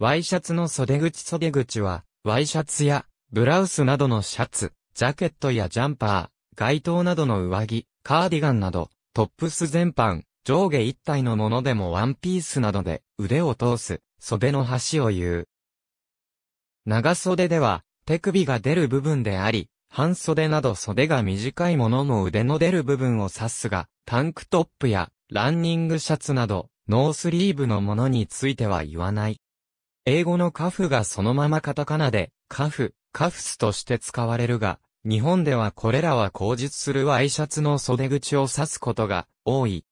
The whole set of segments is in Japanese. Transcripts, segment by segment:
ワイシャツの袖口袖口は、ワイシャツや、ブラウスなどのシャツ、ジャケットやジャンパー、街灯などの上着、カーディガンなど、トップス全般、上下一体のものでもワンピースなどで腕を通す、袖の端を言う。長袖では、手首が出る部分であり、半袖など袖が短いものも腕の出る部分を指すが、タンクトップやランニングシャツなど、ノースリーブのものについては言わない。英語のカフがそのままカタカナで、カフ、カフスとして使われるが、日本ではこれらは口述するワイシャツの袖口を指すことが多い。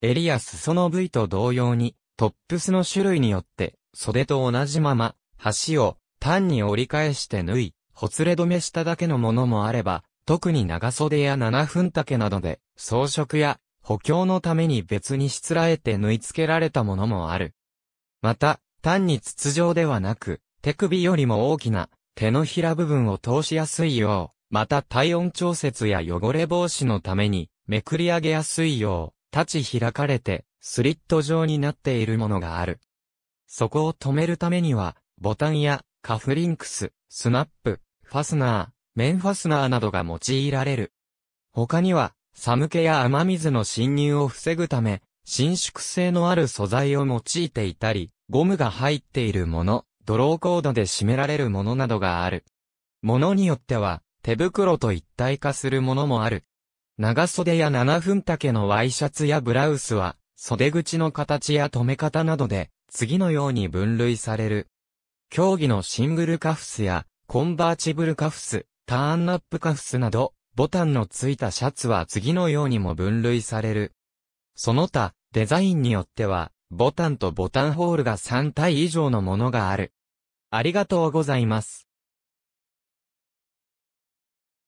襟や裾の部位と同様に、トップスの種類によって、袖と同じまま、端を単に折り返して縫い、ほつれ止めしただけのものもあれば、特に長袖や7分丈などで、装飾や補強のために別にしつらえて縫い付けられたものもある。また、単に筒状ではなく、手首よりも大きな手のひら部分を通しやすいよう、また体温調節や汚れ防止のために、めくり上げやすいよう、立ち開かれて、スリット状になっているものがある。そこを止めるためには、ボタンやカフリンクス、スナップ、ファスナー、面ファスナーなどが用いられる。他には、寒気や雨水の侵入を防ぐため、伸縮性のある素材を用いていたり、ゴムが入っているもの、ドローコードで締められるものなどがある。ものによっては、手袋と一体化するものもある。長袖や7分丈のワイシャツやブラウスは、袖口の形や留め方などで、次のように分類される。競技のシングルカフスや、コンバーチブルカフス、ターンアップカフスなど、ボタンのついたシャツは次のようにも分類される。その他、デザインによっては、ボタンとボタンホールが3体以上のものがある。ありがとうございます。